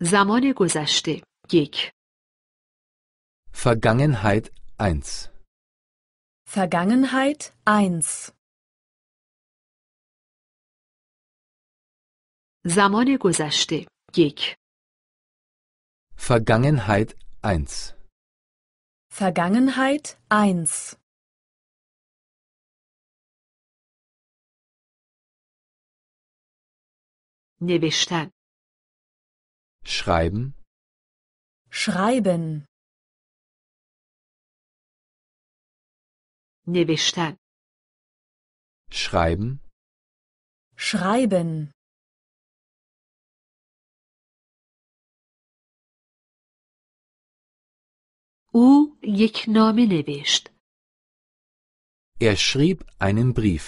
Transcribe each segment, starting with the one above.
زمان گذشته یک Vergangenheit 1 Vergangenheit 1 زمان گذشته یک Vergangenheit 1 Vergangenheit 1 نوشتن schreiben schreiben نوشتن schreiben schreiben U یک نامه نوشت Er schrieb einen Brief.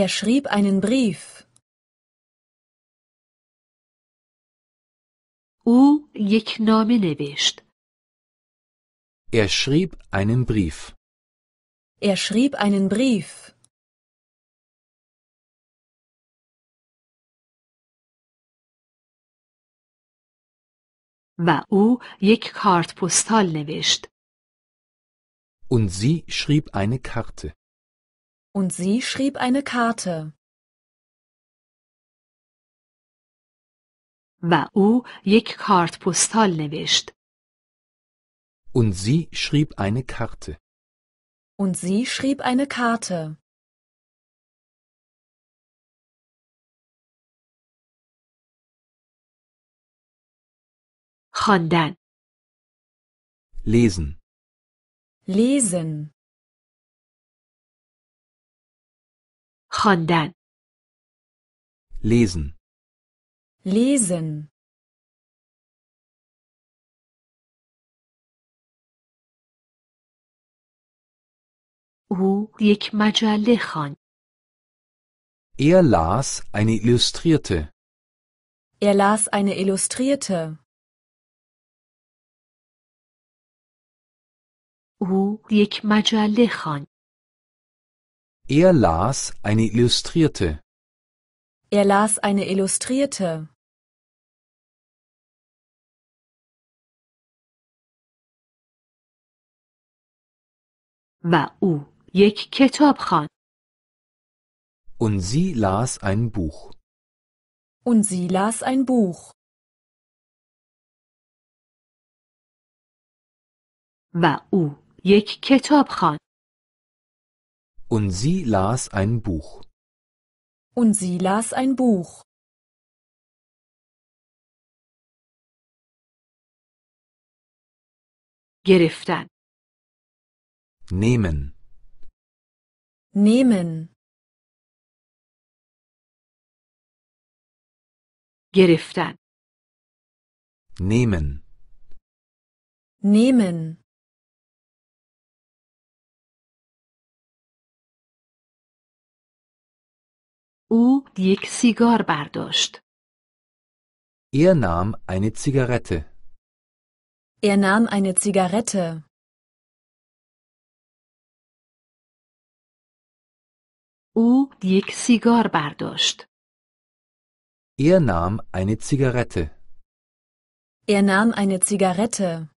Er schrieb einen Brief. او یک نامه نوشت. Er schrieb einen Brief. Er schrieb einen Brief. و او یک کارت پستال نوشت. Und sie schrieb eine Karte. Und sie schrieb eine Karte. و او یک کارت پستال نوشت. Und sie schrieb eine Karte. Und sie schrieb eine Karte. خواندن lesen lesen خواندن lesen lesen او یک مجله خواند. Er las eine Illustrierte. Er las eine Illustrierte. او یک مجله خواند. Er las eine Illustrierte. Er las eine Illustrierte. Und sie las ein Buch. Und sie las ein Buch. Und sie las ein Buch. Und sie las ein Buch. گرفتن Nehmen. Nehmen. گرفتن nehmen nehmen او یک سیگار برداشت er nahm eine zigarette er nahm eine zigarette U یک سیگار برداشت. Er nahm eine Zigarette. Er nahm eine Zigarette.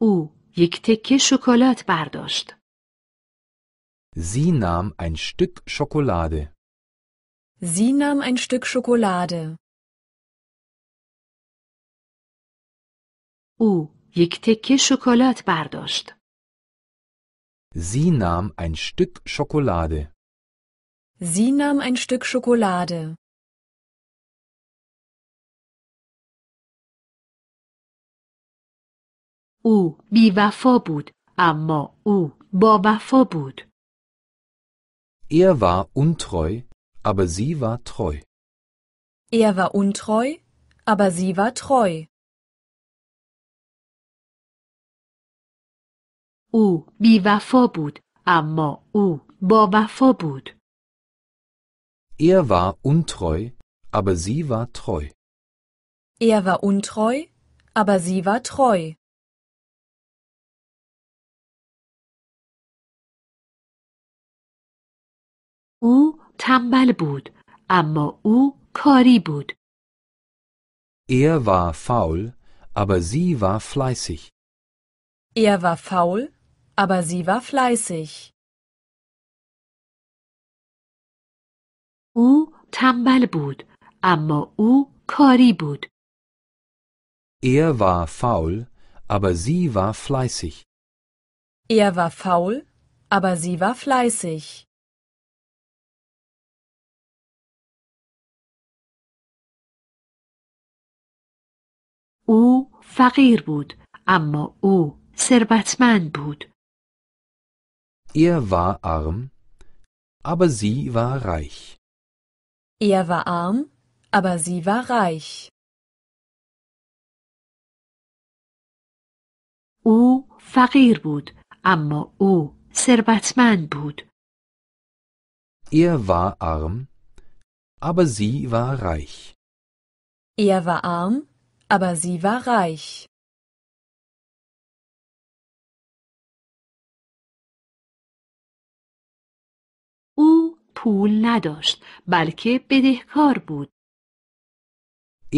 U یک تکه شکلات برداشت. Sie nahm ein Stück Schokolade. Sie nahm ein Stück Schokolade. او یک تکه شکلات برداشت. Sie nahm ein Stück Schokolade. Sie nahm ein Stück Schokolade. او بیوفا بود اما او با وفا بود. Er war untreu, aber sie war treu. Er war untreu, aber sie war treu. او بیوفا بود اما او با وفا بود. Er war untreu, aber sie war treu. Er war untreu, aber sie war treu. U تنبل بود u او Er war faul, aber sie war fleißig. Er war faul, aber sie war fleißig. U تنبل بود اما او کاری بود. Er war faul, aber sie war fleißig. Er war faul, aber sie war fleißig. U فقیر بود اما او ثروتمند بود. Er war arm, aber sie war reich. Er war arm, aber sie war reich. او فقیر بود اما او ثروتمند بود. Er war arm, aber sie war reich. Er war arm, aber sie war reich. پول نداشت بلکه بدهکار بود.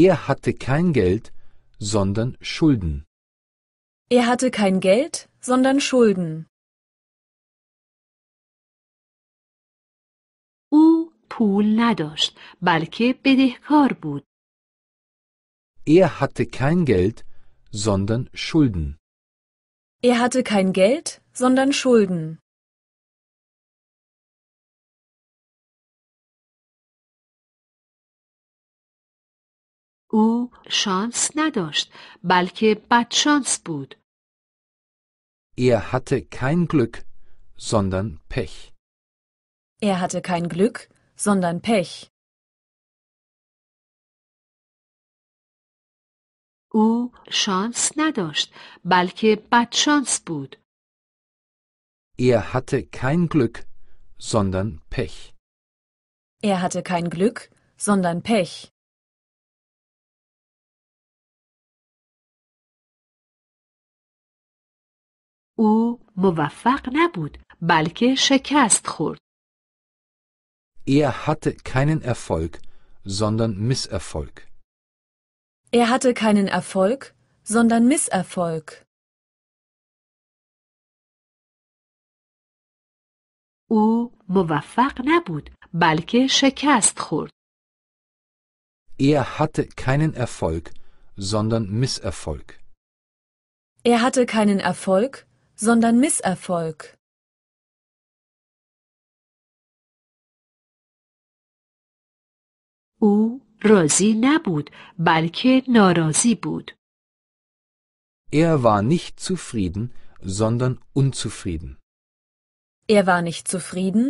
Er hatte kein Geld, sondern Schulden. Er hatte kein Geld, sondern Schulden. او پول نداشت بلکه بدهکار بود. Er hatte kein Geld, sondern Schulden. Er hatte kein Geld, sondern Schulden. او شانس نداشت بلکه بدشانس بود. Er hatte kein Glück, sondern Pech. Er hatte kein Glück, sondern Pech. او شانس نداشت بلکه بدشانس بود. Er hatte kein Glück, sondern Pech. Er hatte kein Glück, sondern Pech. او موفق نبود بلکه شکست خورد. Er hatte keinen Erfolg, sondern Misserfolg. Er hatte keinen Erfolg, sondern Misserfolg. او موفق نبود بلکه شکست خورد. Er hatte keinen Erfolg, sondern Misserfolg. Er hatte keinen Erfolg, sondern Misserfolg. او راضی نبود بلکه ناراضی بود. Er war nicht zufrieden, sondern unzufrieden. Er war nicht zufrieden,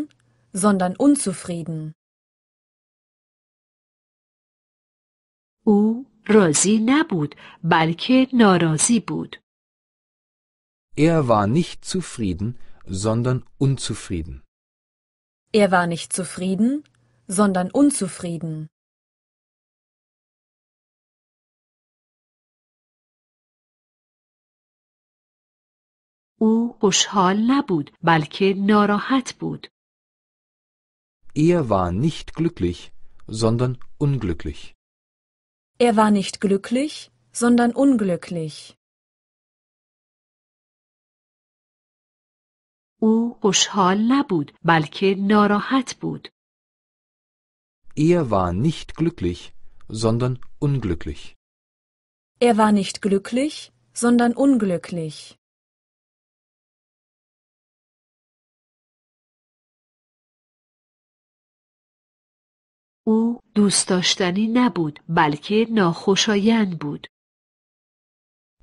sondern unzufrieden. او راضی نبود بلکه ناراضی بود. Er war nicht zufrieden, sondern unzufrieden. Er war nicht zufrieden, sondern unzufrieden. Er war nicht glücklich, sondern unglücklich. Er war nicht glücklich, sondern unglücklich. او خوشحال نبود بلکه ناراحت بود. Er war nicht glücklich, sondern unglücklich. Er war nicht glücklich, sondern unglücklich. او دوست داشتنی نبود بلکه ناخوشایند بود.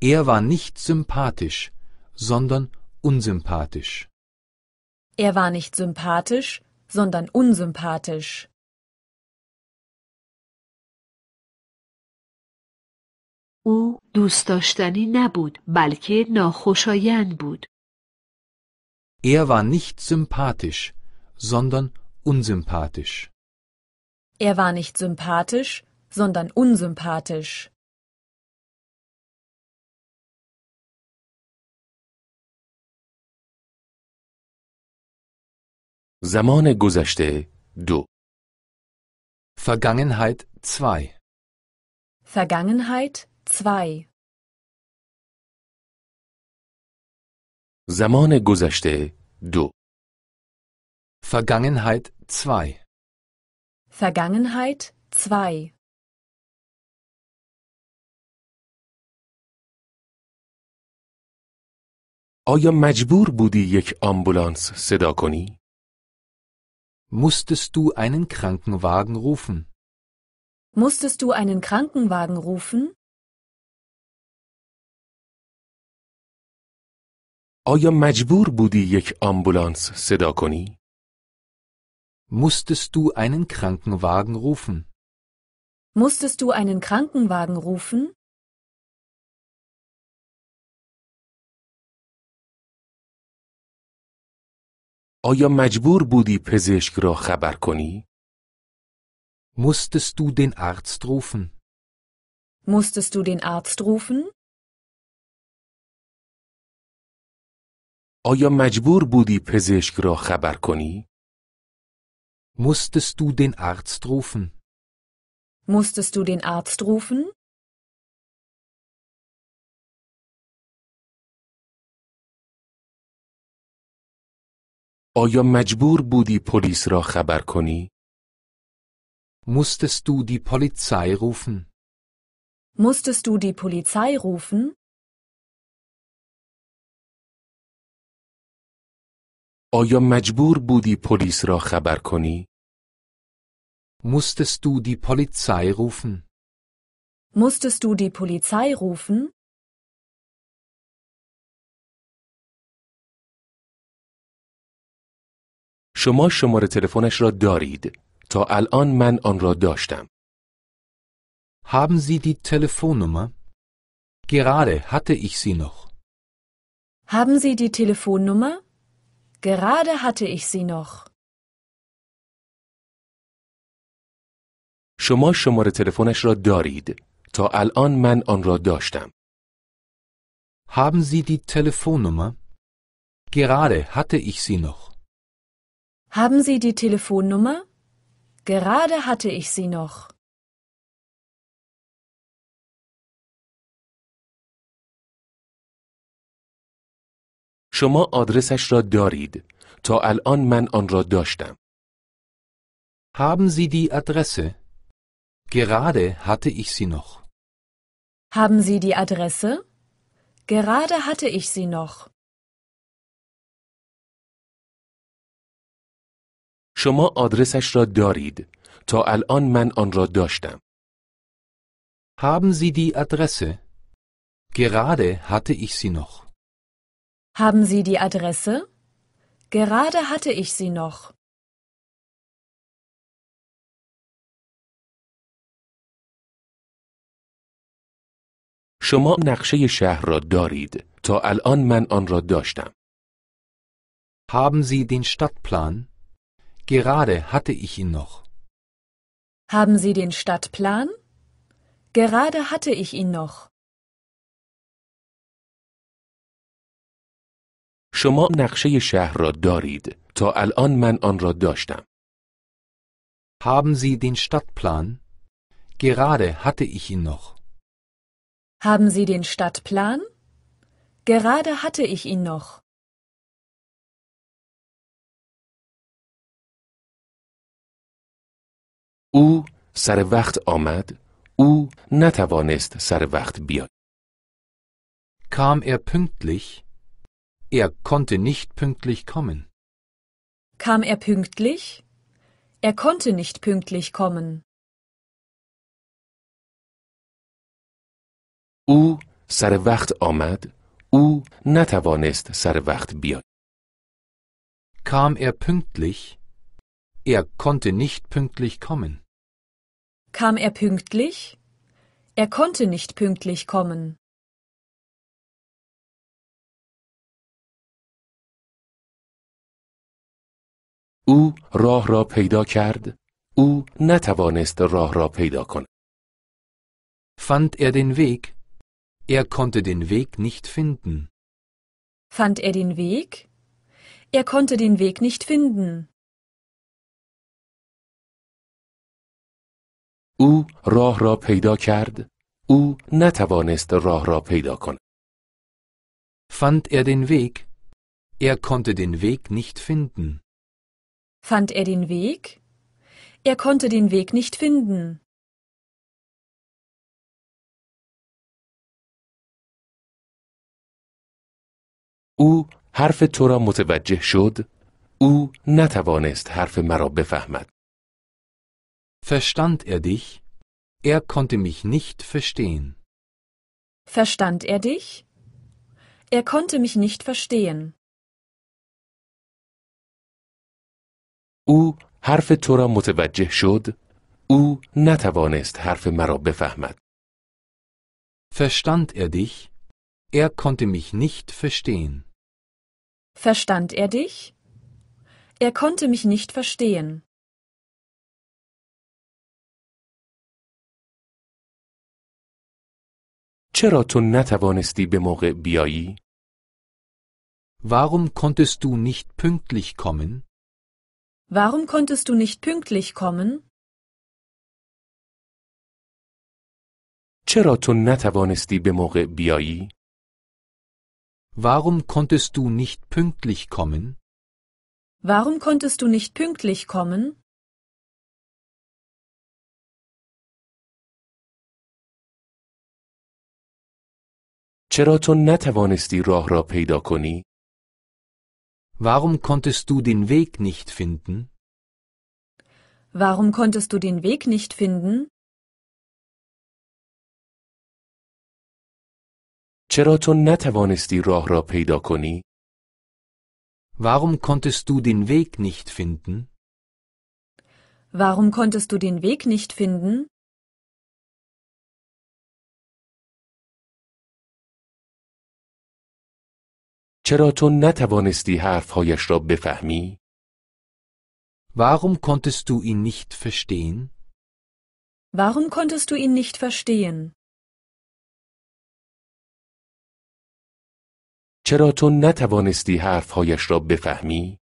Er war nicht sympathisch, sondern unsympathisch. Er war nicht sympathisch, sondern unsympathisch. او دوست داشتنی نبود بلکه ناخوشایند بود. Er war nicht sympathisch, sondern unsympathisch. Er war nicht sympathisch, sondern unsympathisch. زمان گذشته دو Vergangenheit 2 Vergangenheit 2 زمان گذشته دو Vergangenheit 2 Vergangenheit 2 آیا مجبور بودی یک آمبولانس صدا کنی؟ Musstest du einen Krankenwagen rufen? Musstest du einen Krankenwagen rufen? آیا مجبور بودی یک آمبولانس صدا کنی؟ Musstest du einen Krankenwagen rufen? Musstest du einen Krankenwagen rufen? آیا مجبور بودی پزشک را خبر کنی؟ Musstest du den Arzt rufen? Musstest du den Arzt rufen? آیا مجبور بودی پزشک را خبر کنی؟ Musstest du den Arzt rufen? Musstest du den Arzt rufen? آیا مجبور بودی پلیس را خبر کنی؟ Musstest du die Polizei rufen? Musstest du die Polizei rufen? آیا مجبور بودی پلیس را خبر کنی؟ Musstest du die Polizei rufen? Musstest du die Polizei rufen? شما شماره تلفنش را دارید تا الان من آن را داشتم Haben Sie die Telefonnummer? Gerade hatte ich sie noch. Haben Sie die Telefonnummer? Gerade hatte ich sie noch. شما شماره تلفنش را دارید تا الان من آن را داشتم. Haben Sie die Telefonnummer? Gerade hatte ich sie noch. Haben Sie die Telefonnummer? Gerade hatte ich sie noch. شما آدرسش را دارید. تا الان من آن را داشتم. Haben Sie die Adresse? Gerade hatte ich sie noch. Haben Sie die Adresse? Gerade hatte ich sie noch. شما آدرسش را دارید تا الان من آن را داشتم Haben Sie die Adresse? Gerade hatte ich sie noch. Haben Sie die Adresse? Gerade hatte ich sie noch. شما نقشه شهر را دارید تا الان من آن را داشتم. Haben Sie den Stadtplan? Gerade hatte ich ihn noch. Haben Sie den Stadtplan? Gerade hatte ich ihn noch. شما نقشه شهر را دارید. تا الان من آن را داشتم. Haben Sie den Stadtplan? Gerade hatte ich ihn noch. Haben Sie den Stadtplan? Gerade hatte ich ihn noch. او سر وقت آمد او نتوانست سر وقت بیاید kam er pünktlich er konnte nicht pünktlich kommen kam er pünktlich er konnte nicht pünktlich kommen او سر وقت آمد او نتوانست سر وقت بیاید kam er pünktlich er konnte nicht pünktlich kommen. Kam er pünktlich? Er konnte nicht pünktlich kommen. او راه را پیدا کرد او نتوانست راه را پیدا کند fand er den weg er konnte den weg nicht finden fand er den weg er konnte den weg nicht finden او راه را پیدا کرد او نتوانست راه را پیدا کند fand er den weg er konnte den weg nicht finden fand er den weg er konnte den weg nicht finden او حرف تو را متوجه شد او نتوانست حرف مرا بفهمد Verstand er dich? Er konnte mich nicht verstehen. Verstand er dich? Er konnte mich nicht verstehen. او حرف تو را متوجه شد او نتوانست حرف مرا بفهمد Verstand er dich? Er konnte mich nicht verstehen. Verstand er dich? Er konnte mich nicht verstehen. چرا تو نتوانستی به موقع بیایی؟ Warum konntest du nicht pünktlich kommen? Warum konntest du nicht pünktlich kommen? چرا تو نتوانستی به موقع بیایی؟ Warum konntest du nicht pünktlich kommen? Warum konntest du nicht pünktlich kommen? چرا تو نتوانستی راه را پیدا کنی؟ Warum konntest du den Weg nicht finden? Warum konntest du den Weg nicht finden? چرا تو نتوانستی راه را پیدا کنی؟ Warum konntest du den Weg nicht finden? Warum konntest du den Weg nicht finden? چرا تو نتوانستی حرفهایش را بفهمی؟ Warum konntest du ihn nicht verstehen? Warum konntest du ihn nicht verstehen? چرا تو نتوانستی حرفهایش را بفهمی؟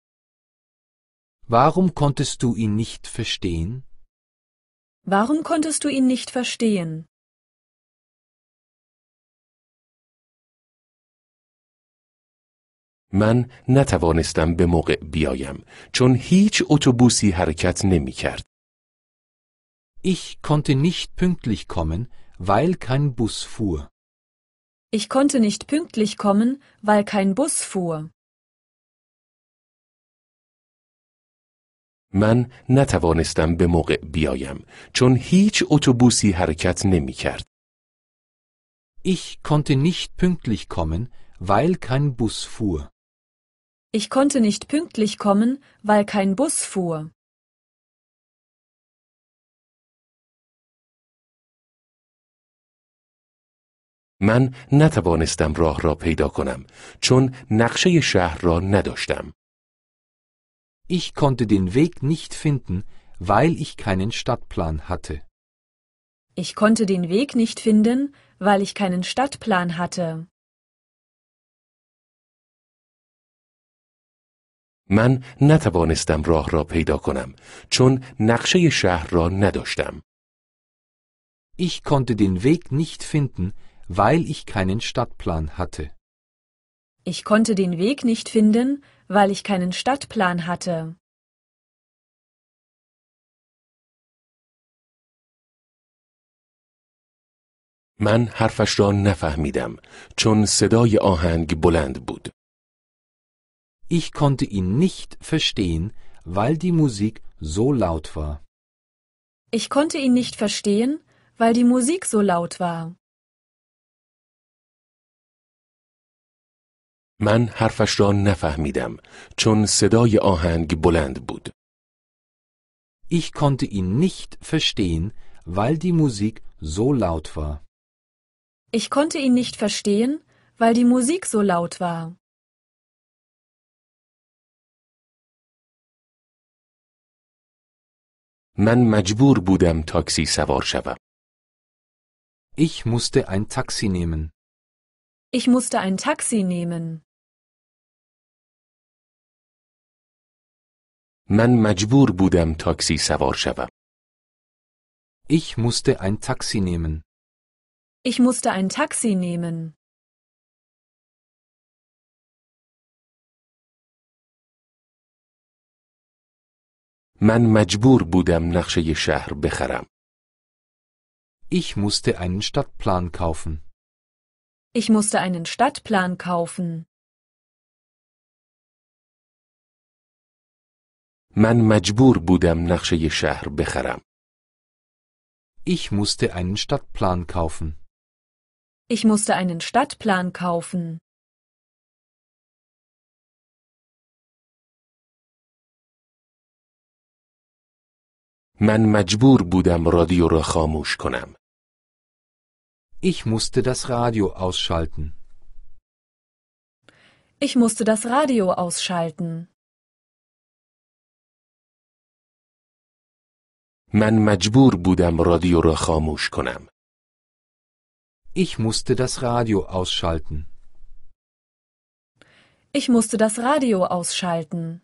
Warum konntest du ihn nicht verstehen? Warum konntest du ihn nicht verstehen? من نتوانستم به موقع بیایم چون هیچ اتوبوسی حرکت نمی کرد. Ich konnte nicht pünktlich kommen, weil kein Bus fuhr. Ich konnte nicht pünktlich kommen, weil kein Bus fuhr. من نتوانستم به موقع بیایم چون هیچ اتوبوسی حرکت نمی کرد. Ich konnte nicht pünktlich kommen, weil kein Bus fuhr. Ich konnte nicht pünktlich kommen, weil kein Bus fuhr. من نتوانستم راه را پیدا کنم چون نقشه شهر را نداشتم. Ich konnte den Weg nicht finden, weil ich keinen Stadtplan hatte. Ich konnte den Weg nicht finden, weil ich keinen Stadtplan hatte. من نتوانستم راه را پیدا کنم چون نقشه شهر را نداشتم. Ich konnte den Weg nicht finden, weil ich keinen Stadtplan hatte. Ich konnte den Weg nicht finden, weil ich keinen Stadtplan hatte. من حرفش را نفهمیدم چون صدای آهنگ بلند بود. Ich konnte ihn nicht verstehen, weil die Musik so laut war. Ich konnte ihn nicht verstehen, weil die Musik so laut war. من حرفش را نفهمیدم چون صدای آهنگ بلند بود. Ich konnte ihn nicht verstehen, weil die Musik so laut war. Ich konnte ihn nicht verstehen, weil die Musik so laut war. من مجبور بودم تاکسی سوار شوم. Ich musste ein Taxi nehmen. Ich musste ein Taxi nehmen. من مجبور بودم تاکسی سوار شوم. Ich musste ein Taxi nehmen. Ich musste ein Taxi nehmen. من مجبور بودم نقشه شهر بخرم. Ich musste einen Stadtplan kaufen. Ich musste einen Stadtplan kaufen. من مجبور بودم نقشه شهر بخرم. Ich musste einen Stadtplan kaufen. Ich musste einen Stadtplan kaufen. من مجبور بودم رادیو را خاموش کنم. Ich musste das Radio ausschalten. Ich musste das Radio ausschalten. من مجبور بودم رادیو را خاموش کنم. Ich musste das Radio ausschalten. Ich musste das Radio ausschalten.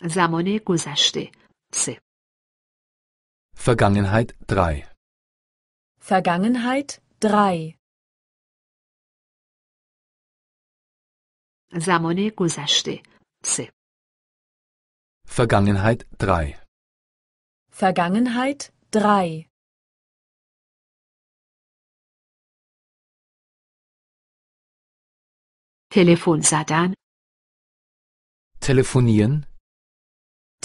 زمان گذشته سه Vergangenheit 3 Vergangenheit 3 زمان گذشته سه Vergangenheit 3 Vergangenheit 3 Telefon زدن Telefonieren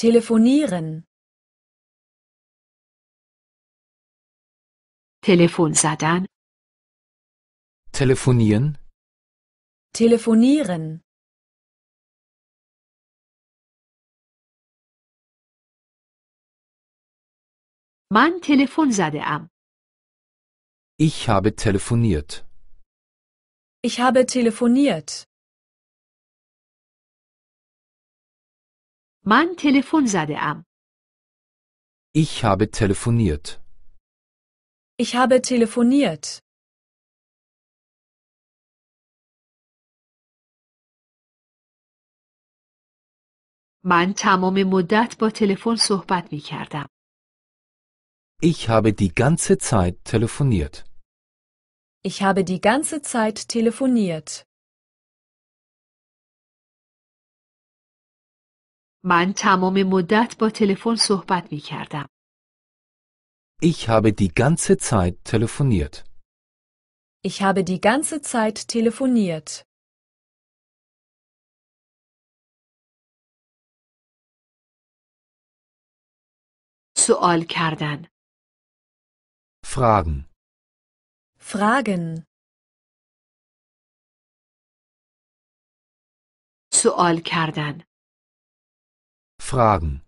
telefonieren تلفن زدن telefonieren telefonieren من تلفن زده ام Ich habe telefoniert. Ich habe telefoniert. من تلفن زده ام. Ich habe telefoniert. Ich habe telefoniert. من تمام مدت با تلفن صحبت می Ich habe die ganze Zeit telefoniert. Ich habe die ganze Zeit telefoniert. من تمام مدت با تلفن صحبت می کردم. Ich habe die ganze Zeit telefoniert. Ich habe die ganze Zeit telefoniert. سوال کردن Fragen. Fragen. سوال کردن Fragen.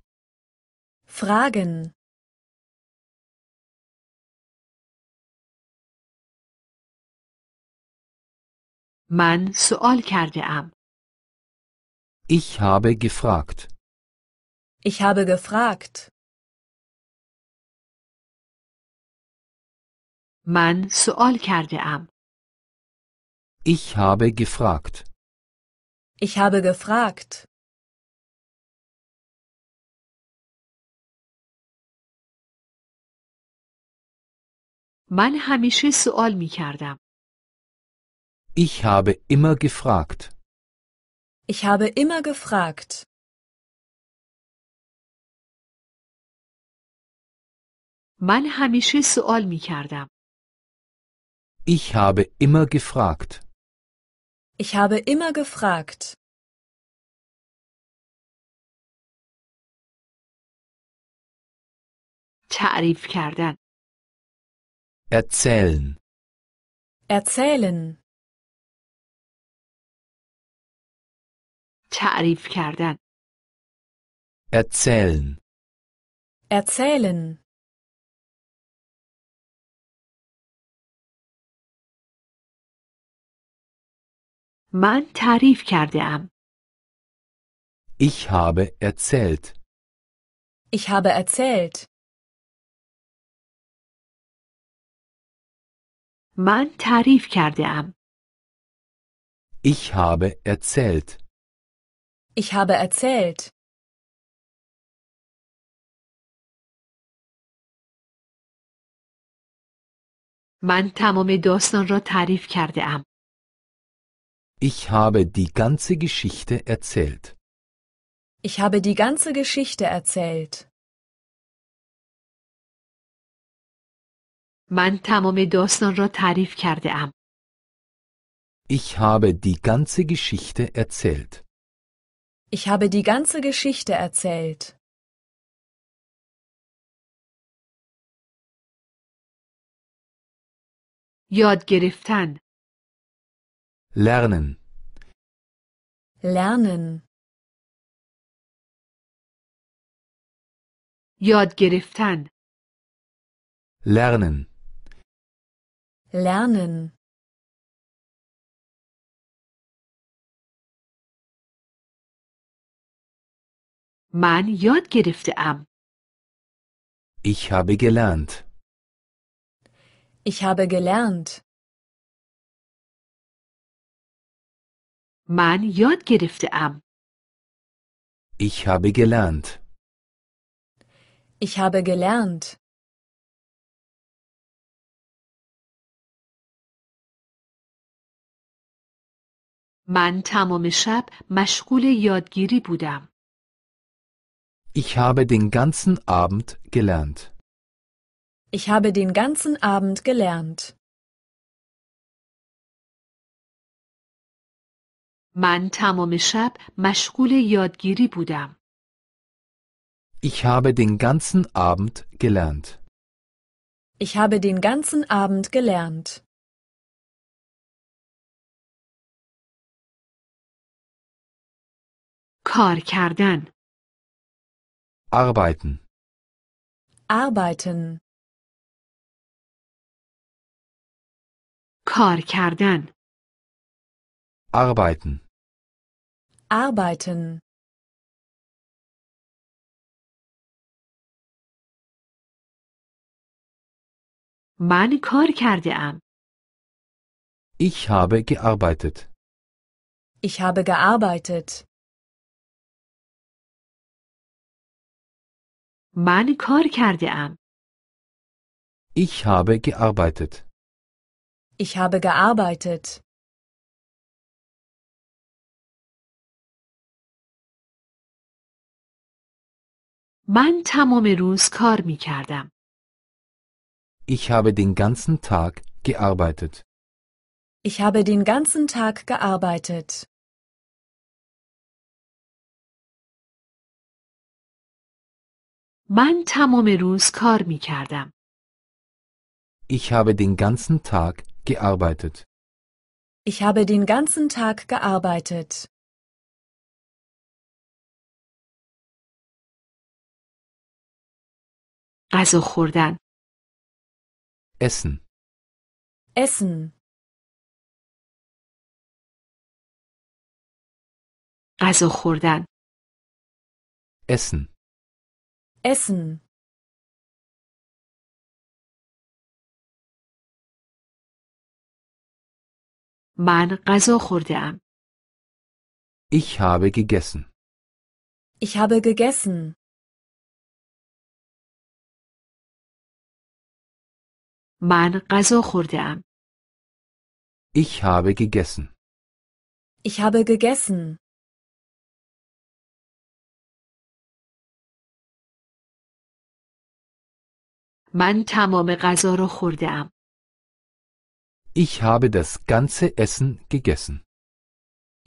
Fragen. من سوال کرده ام. Ich habe gefragt. Ich habe gefragt. من سوال کرده ام. Ich habe gefragt. Ich habe gefragt. من همیشه سوال می کردم. Ich habe immer gefragt. Ich habe immer gefragt. من همیشه سوال می کردم. Ich habe immer gefragt. Ich habe immer gefragt. تعریف کردن Erzählen. Erzählen. تعریف کردن. Erzählen. Erzählen. من تعریف کرده ام. Ich habe erzählt. Ich habe erzählt. من تعریف کرده ام. Ich habe erzählt. Ich habe erzählt. من تمام داستان را تعریف کرده ام. Ich habe die ganze Geschichte erzählt. Ich habe die ganze Geschichte erzählt. من تمام داستان را تعریف کرده ام. Ich habe die ganze Geschichte erzählt. Ich habe die ganze Geschichte erzählt. یاد گرفتن lernen lernen یاد گرفتن lernen lernen من یاد am Ich habe gelernt. Ich habe gelernt. من یاد am Ich habe gelernt. Ich habe gelernt. من تمام شب مشغول یادگیری بودم. Ich habe den ganzen Abend gelernt. Ich habe den ganzen Abend gelernt. من تمام شب مشغول یادگیری بودم. Ich habe den ganzen Abend gelernt. Ich habe den ganzen Abend gelernt. کار کردن arbeiten arbeiten کار کردن arbeiten arbeiten من کار کرده ام ich habe gearbeitet ich habe gearbeitet من کار کرده ام. Ich habe gearbeitet. Ich habe gearbeitet. من تمام روز کار می کردم. Ich habe den ganzen Tag gearbeitet. Ich habe den ganzen Tag gearbeitet. من تمام روز کار می کردم. Ich habe den ganzen Tag gearbeitet. Ich habe den ganzen Tag gearbeitet. غذا also خوردن Essen. Essen. غذا also خوردن Essen essen من غذا Ich habe gegessen. Ich habe gegessen. من غذا Ich habe gegessen. Ich habe gegessen. من تمام غذا را خوردم. Ich habe das ganze Essen gegessen.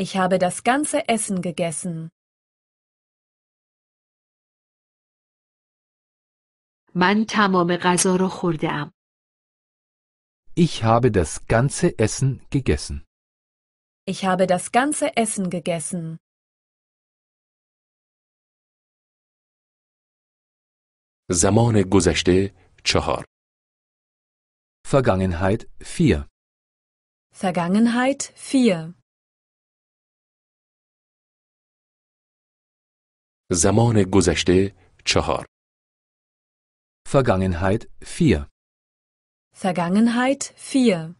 Ich habe das ganze Essen gegessen. من تمام غذا را خوردم. Ich habe das ganze Essen gegessen. Ich habe das ganze Essen gegessen. زمان گذشته چهار Vergangenheit 4 Vergangenheit 4 زمان گذشته چهار Vergangenheit 4 Vergangenheit 4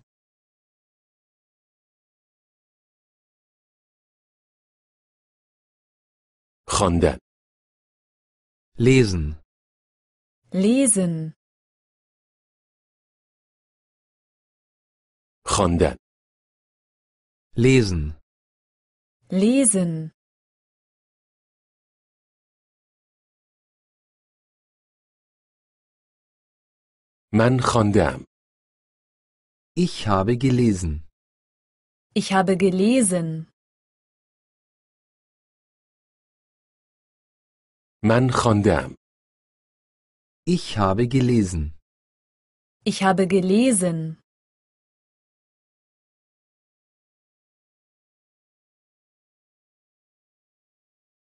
خواندن Lesen Lesen خواندن lesen lesen من خواندم ich habe gelesen ich habe gelesen من خواندم ich habe gelesen ich habe gelesen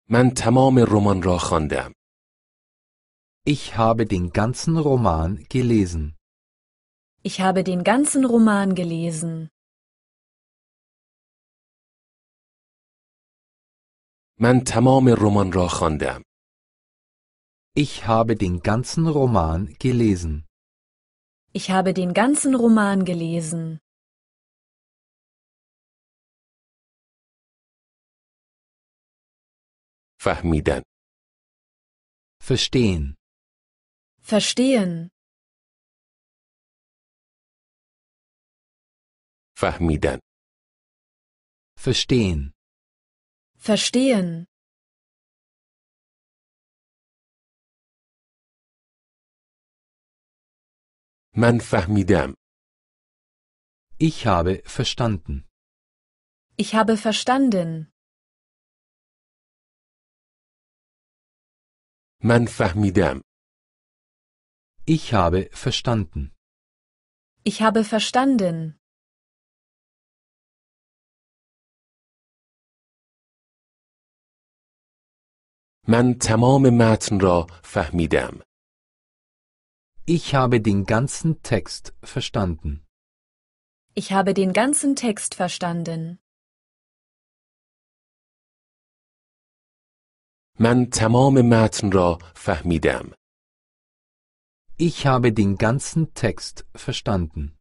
من تمام رمان را خواندم. Ich habe den ganzen Roman gelesen. Ich habe den ganzen Roman gelesen. من تمام رمان را خواندم. Ich habe den ganzen Roman gelesen. Ich habe den ganzen Roman gelesen. فهمیدن verstehen verstehen فهمیدن verstehen verstehen من فهمیدم Ich habe verstanden. Ich habe verstanden. من فهمیدم. Ich habe verstanden. Ich habe verstanden. من تمام متن را فهمیدم. Ich habe den ganzen Text verstanden. Ich habe den ganzen Text verstanden. من تمام متن را فهمیدم. Ich habe den ganzen Text verstanden.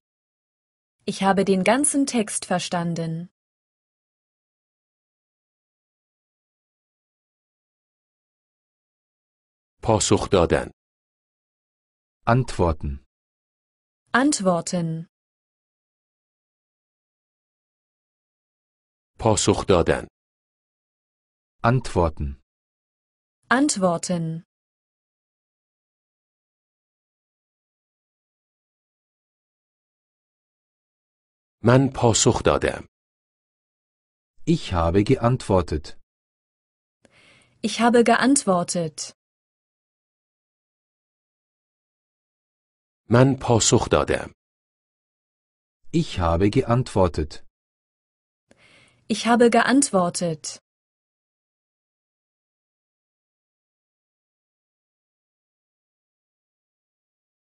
Ich habe den ganzen Text verstanden. پاسخ دادن Antworten Antworten پاسخ دادن Antworten antworten من پاسخ دادم. Ich habe geantwortet. Ich habe geantwortet. من پاسخ دادم. Ich habe geantwortet. Ich habe geantwortet.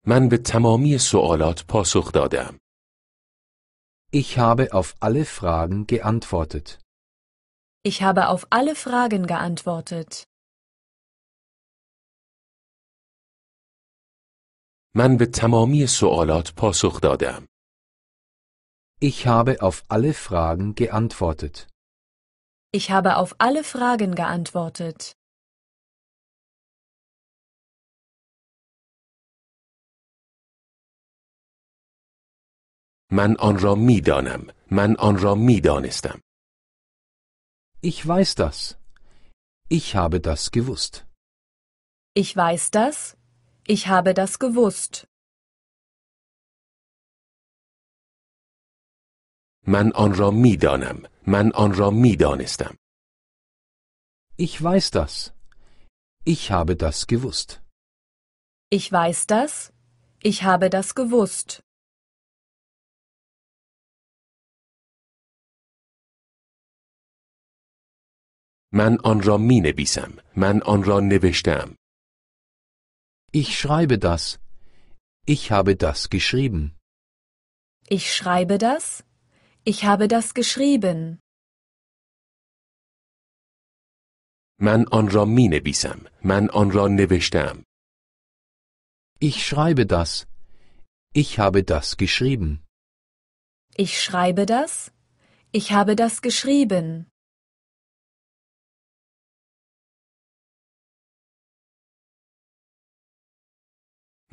من به تمامی سوالات پاسخ دادم. Ich habe auf alle Fragen geantwortet. Ich habe auf alle Fragen geantwortet. من به تمامی سوالات پاسخ دادم. Ich habe auf alle Fragen geantwortet. Ich habe auf alle Fragen geantwortet. من آن را می دانم. من آن را می Ich weiß das. Ich habe das gewusst. Ich weiß das. Ich habe das gewusst. من آن را می دانم. من آن را می Ich weiß das. Ich habe das gewusst. Ich weiß das. Ich habe das gewusst. Man on را می نویسم. من آن را نوشتم. Ich schreibe das. Ich habe das geschrieben. Ich schreibe das. Ich habe das geschrieben. من آن را می نویسم. من آن Ich schreibe das. Ich habe das geschrieben. Ich schreibe das. Ich habe das geschrieben.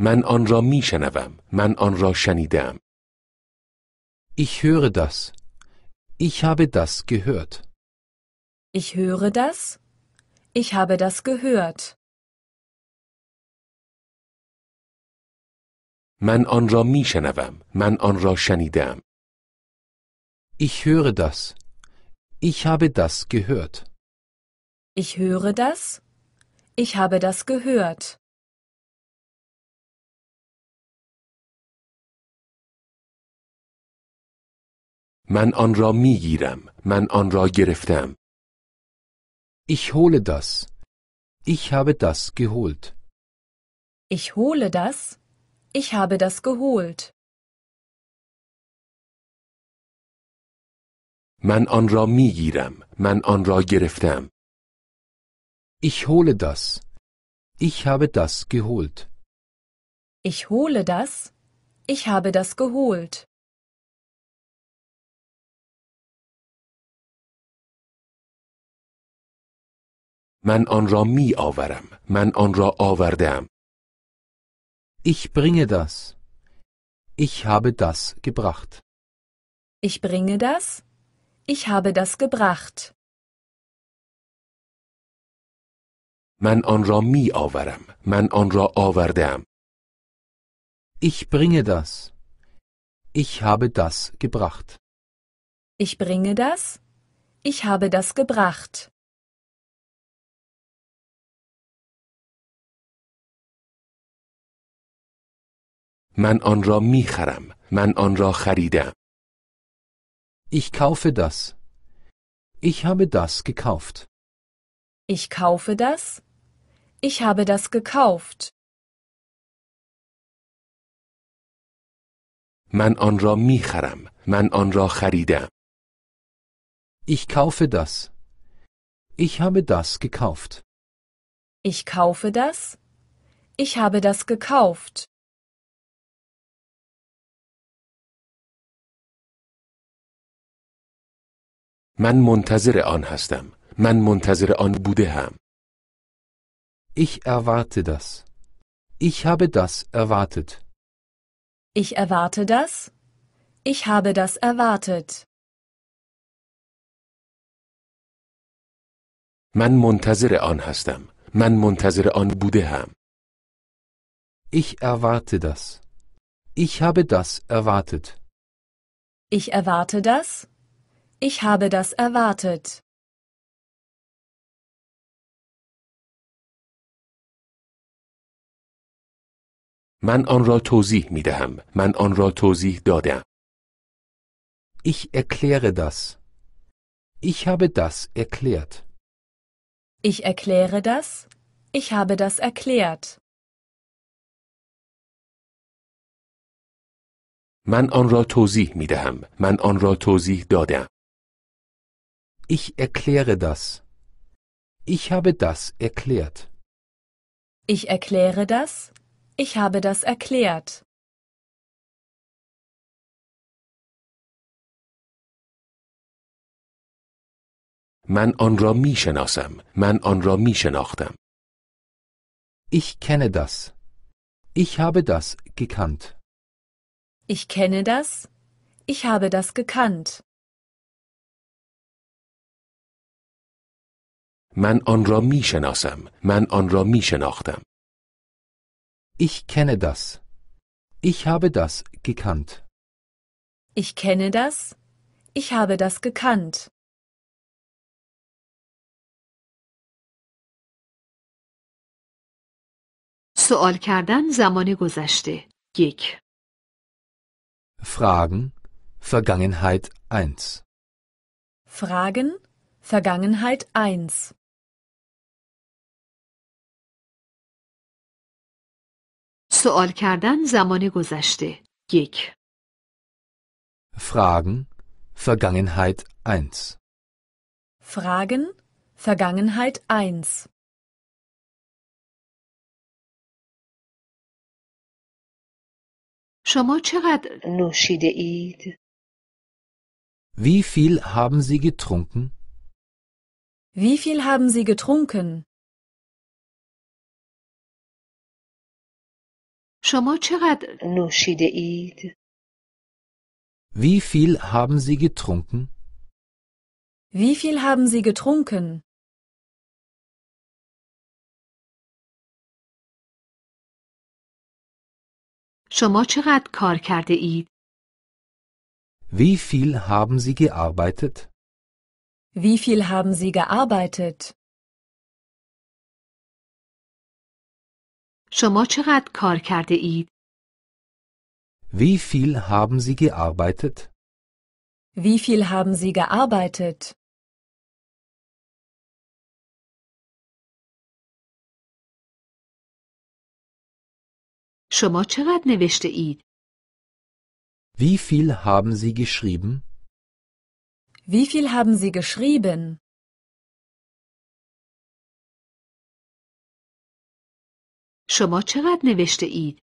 من آن را می شنوم. من آن را شنیدم. Ich höre das. Ich habe das gehört. Ich höre das. Ich habe das gehört. من آن را می شنوم. من آن را شنیدم. Ich höre das. Ich habe das gehört. Ich höre das. Ich habe das gehört. من آن را می گیرم. من آن را گرفتم. Ich hole das. Ich habe das geholt. Ich hole das. Ich habe das geholt. من آن را می گیرم. من آن را گرفتم. Ich hole das. Ich habe das geholt. Ich hole das. Ich habe das geholt. من آن را می آورم. من آن را آوردم. Ich bringe das. Ich habe das gebracht. Ich bringe das. Ich habe das gebracht. من آن را می آورم. من آن را آوردم. Ich bringe das. Ich habe das gebracht. Ich bringe das. Ich habe das gebracht. من آن را می خرم. من آن را خریدم. Ich kaufe das. Ich habe das gekauft. Ich kaufe das. Ich habe das gekauft. من آن را می خرم. من آن را خریدم. Ich kaufe das. Ich habe das gekauft. Ich kaufe das. Ich habe das gekauft. من منتظر آن هستم. من منتظر آن بوده هم. Ich erwarte das. Ich habe das erwartet. Ich erwarte das. Ich habe das erwartet. من منتظر آن هستم. من منتظر آن بوده هم. Ich erwarte das. Ich habe das erwartet. Ich erwarte das. Ich habe das erwartet. من آن را توضیح می دهم. من آن را توضیح دادم. Ich erkläre das. Ich habe das erklärt. Ich erkläre das. Ich habe das erklärt. من آن را توضیح می دهم. من آن را توضیح دادم. Ich erkläre das. Ich habe das erklärt. Ich erkläre das. Ich habe das erklärt. Man آن را Man شناسم. من آن Ich kenne das. Ich habe das gekannt. Ich kenne das. Ich habe das gekannt. من آن را می شناسم. من آن را می شناختم. Ich kenne das. Ich habe das gekannt. Ich kenne das. Ich habe das gekannt. سوال کردن زمان گذشته یک Fragen Vergangenheit 1 Fragen Vergangenheit 1 سوال کردن زمان گذشته یک Fragen Vergangenheit 1 Fragen Vergangenheit 1 شما چقدر نوشیده اید؟ Wie viel haben Sie getrunken? Wie viel haben Sie getrunken? شما چقدر نوشیده اید؟ Wie viel haben Sie getrunken? Wie viel haben Sie getrunken? شما چقدر کار کرده اید؟ Wie viel haben Sie gearbeitet? Wie viel haben Sie gearbeitet? شما چقدر کار کرده اید؟ Wie viel haben Sie gearbeitet? Wie viel haben Sie gearbeitet? شما چقدر نوشته اید؟ Wie viel haben Sie geschrieben? Wie viel haben Sie geschrieben? شما چقدر نوشته اید؟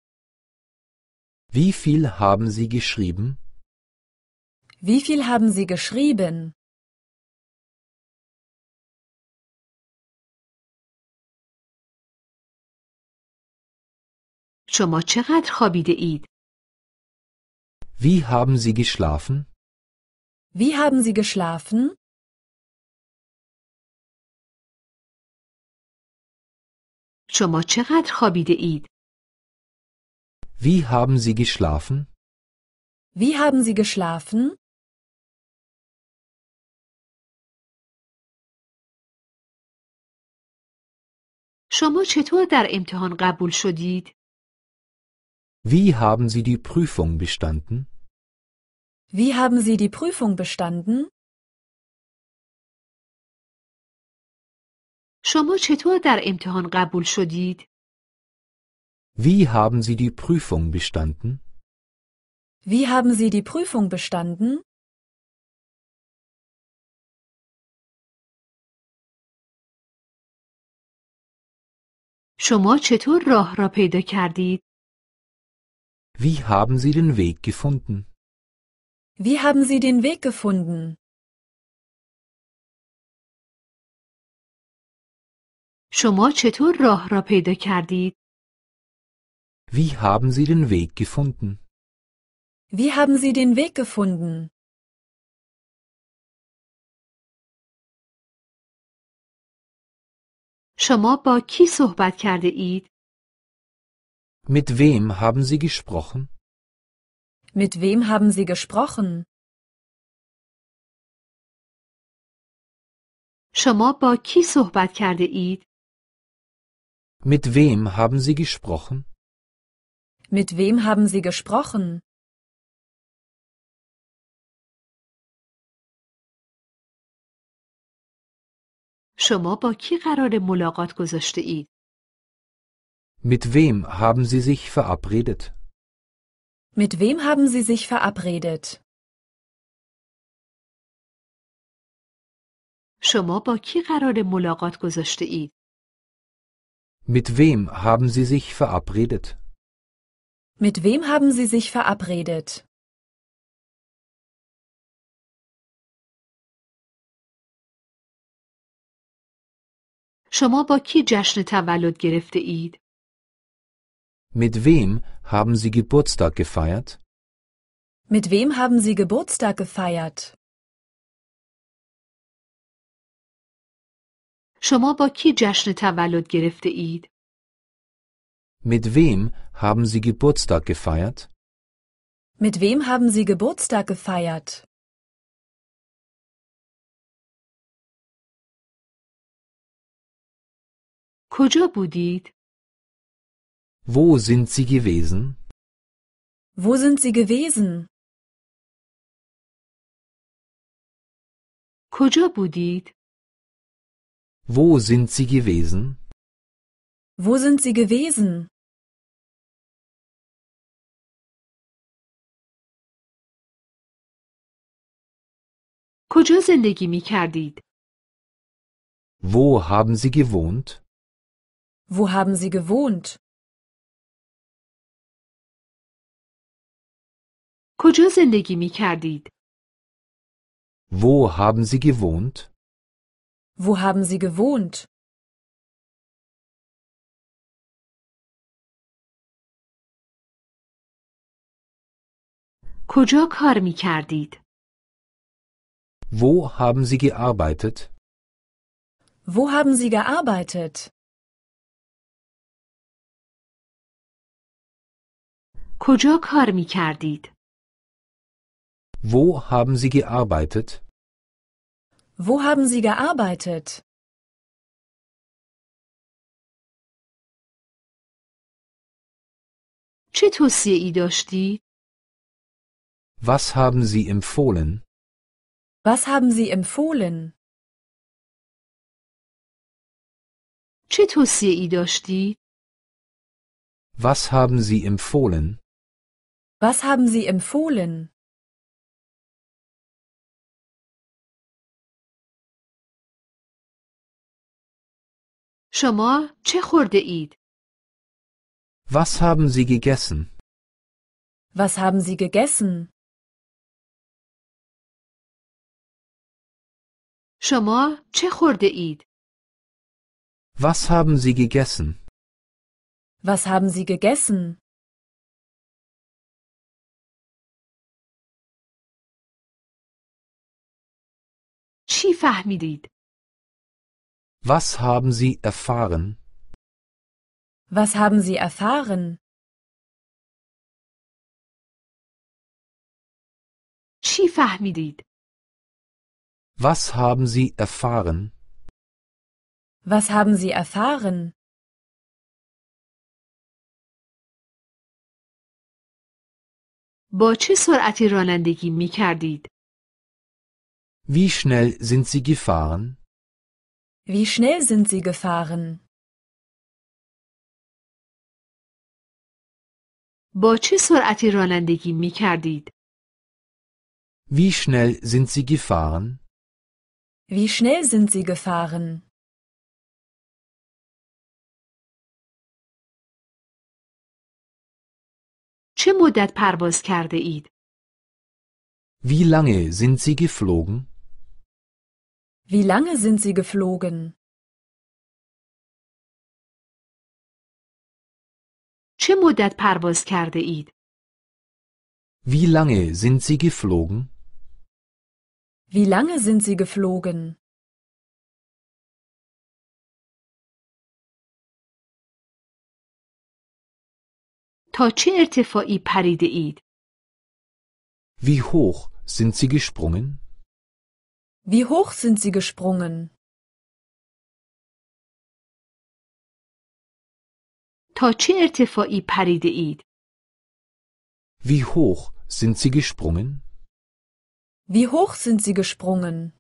Wie viel haben Sie geschrieben? Wie viel haben Sie geschrieben? شما چقدر خوابیده اید؟ Wie haben Sie geschlafen? Wie haben Sie geschlafen? شما چقدر خوابیده اید؟ Wie haben Sie geschlafen? Wie haben Sie geschlafen? شما چطور در امتحان قبول شدید؟ Wie haben Sie die Prüfung bestanden? Wie haben Sie die Prüfung bestanden? شما چطور در امتحان قبول شدید؟ Wie haben Sie die Prüfung bestanden? Wie haben Sie die Prüfung bestanden? شما چطور راه را پیدا کردید؟ Wie haben Sie den Weg gefunden? Wie haben Sie den Weg gefunden? شما چطور راه را پیدا کردید؟ Wie haben Sie den Weg gefunden? Wie haben Sie den Weg gefunden? شما با کی صحبت کرده اید؟ Mit wem haben Sie gesprochen? Mit wem haben Sie gesprochen? شما با کی صحبت کرده اید؟ mit wem haben Sie gesprochen? Mit wem haben Sie gesprochen? شما با کی قرار ملاقات گذاشته اید؟ Mit wem haben Sie sich verabredet? Mit wem haben Sie sich verabredet? شما با کی قرار ملاقات گذاشته اید؟ mit wem haben Sie sich verabredet? Mit wem haben Sie sich verabredet? شما با کی جشن تولد گرفته اید؟ Mit wem haben Sie Geburtstag gefeiert? Mit wem haben Sie Geburtstag gefeiert? شما با کی جشن تولد گرفته اید؟ Mit wem haben Sie Geburtstag gefeiert? Mit wem haben Sie Geburtstag gefeiert? کجا بودید؟ Wo sind Sie gewesen? Wo sind Sie gewesen? کجا بودید؟ Wo sind Sie gewesen? Wo sind Sie gewesen? کجا زندگی می کردید؟ Wo haben Sie gewohnt? Wo haben Sie gewohnt? کجا زندگی می کردید؟ Wo haben Sie gewohnt? Wo haben Sie gewohnt? کجا کار می کردید؟ Wo haben Sie gearbeitet? Wo haben Sie gearbeitet? کجا کار می کردید؟ Wo haben Sie gearbeitet? Wo haben Sie gearbeitet? چه Was haben Sie empfohlen? Was haben Sie empfohlen? Was haben Sie empfohlen? Was haben Sie empfohlen? شما چه خورده اید؟ Was haben Sie gegessen? Was haben Sie gegessen? شما چه خورده اید؟ Was haben Sie gegessen? Was haben Sie gegessen? چی فهمیدید؟ Was haben Sie erfahren? Was haben Sie erfahren? چی فهمیدید؟ Was haben Sie erfahren? Was haben Sie erfahren? با چه سرعتی رانندگی می کردید؟ Wie schnell sind Sie gefahren? Wie schnell sind Sie gefahren? با چه سرعتی Wie schnell sind Sie gefahren? Wie schnell sind Sie gefahren? چه مدت پرواز کرده اید؟ Wie lange sind Sie geflogen? Wie lange sind Sie geflogen? چه مدت پرواز کرده اید؟ Wie lange sind Sie geflogen? Wie lange sind Sie geflogen? تا چه ارتفاعی پریده اید؟ Wie hoch sind Sie gesprungen? Wie hoch sind Sie gesprungen? Wie hoch sind Sie gesprungen? Wie hoch sind Sie gesprungen?